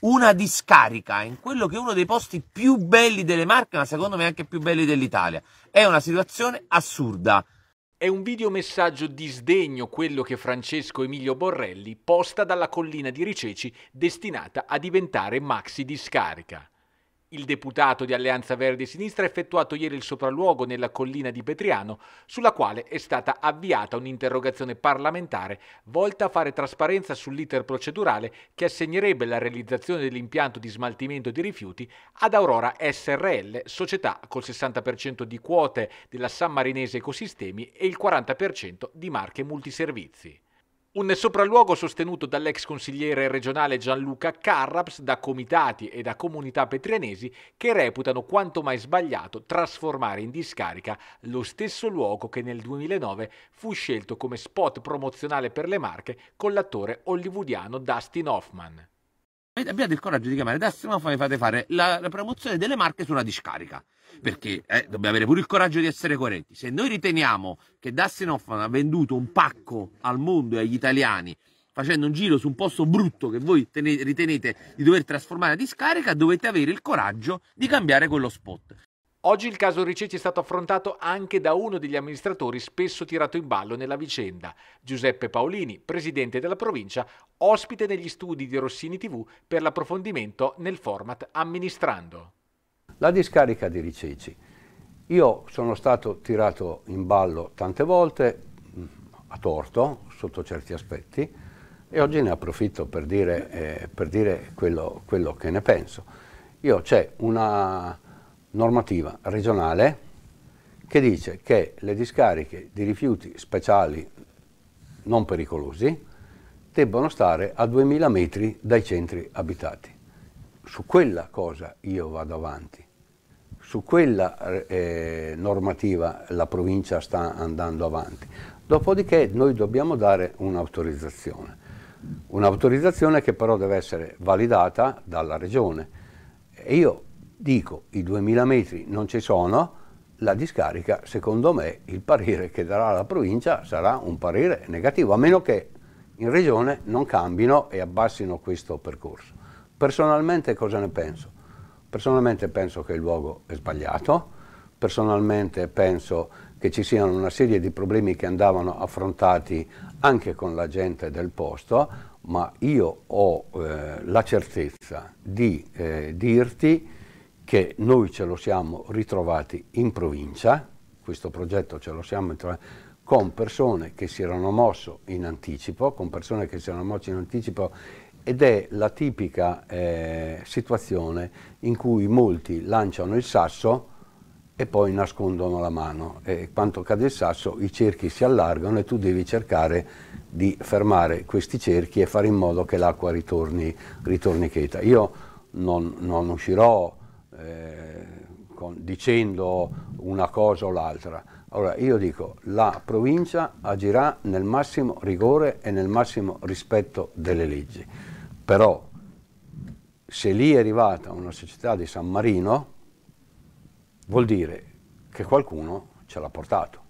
una discarica in quello che è uno dei posti più belli delle Marche, ma secondo me anche più belli dell'Italia. È una situazione assurda. È un videomessaggio di sdegno quello che Francesco Emilio Borrelli posta dalla collina di Riceci destinata a diventare maxi discarica. Il deputato di Alleanza Verde e Sinistra ha effettuato ieri il sopralluogo nella collina di Petriano, sulla quale è stata avviata un'interrogazione parlamentare volta a fare trasparenza sull'iter procedurale che assegnerebbe la realizzazione dell'impianto di smaltimento di rifiuti ad Aurora SRL, società col 60% di quote della San Marinese Ecosistemi e il 40% di marche multiservizi. Un sopralluogo sostenuto dall'ex consigliere regionale Gianluca Carraps da comitati e da comunità petrianesi che reputano quanto mai sbagliato trasformare in discarica lo stesso luogo che nel 2009 fu scelto come spot promozionale per le Marche con l'attore hollywoodiano Dustin Hoffman abbiate il coraggio di chiamare Destino e fate fare la, la, promozione delle marche sulla discarica. Perché eh, dobbiamo avere pure il coraggio di essere coerenti. Se noi riteniamo che Dustin Hoffman ha venduto un pacco al mondo e agli italiani facendo un giro su un posto brutto che voi tenete, ritenete di dover trasformare a discarica, dovete avere il coraggio di cambiare quello spot. Oggi il caso Riceci è stato affrontato anche da uno degli amministratori spesso tirato in ballo nella vicenda, Giuseppe Paolini, presidente della provincia, ospite negli studi di Rossini TV per l'approfondimento nel format Amministrando. La discarica di Riceci. Io sono stato tirato in ballo tante volte, mm, a torto, sotto certi aspetti, e oggi ne approfitto per dire, eh, per dire quello, quello che ne penso. Io c'è una normativa regionale che dice che le discariche di rifiuti speciali non pericolosi debbono stare a 2000 metri dai centri abitati. Su quella cosa io vado avanti, su quella eh, normativa la provincia sta andando avanti. Dopodiché noi dobbiamo dare un'autorizzazione, un'autorizzazione che però deve essere validata dalla regione. E io dico i 2000 metri non ci sono, la discarica secondo me il parere che darà la provincia sarà un parere negativo, a meno che in regione non cambino e abbassino questo percorso. Personalmente cosa ne penso? Personalmente penso che il luogo è sbagliato, personalmente penso che ci siano una serie di problemi che andavano affrontati anche con la gente del posto, ma io ho eh, la certezza di eh, dirti che noi ce lo siamo ritrovati in provincia, questo progetto ce lo siamo ritrovati con persone che si erano mosso in anticipo, con persone che si erano mosse in anticipo ed è la tipica eh, situazione in cui molti lanciano il sasso e poi nascondono la mano e quando cade il sasso i cerchi si allargano e tu devi cercare di fermare questi cerchi e fare in modo che l'acqua ritorni, ritorni, cheta. Io non, non uscirò eh, con, dicendo una cosa o l'altra. Allora io dico, la provincia agirà nel massimo rigore e nel massimo rispetto delle leggi, però se lì è arrivata una società di San Marino, vuol dire che qualcuno ce l'ha portato.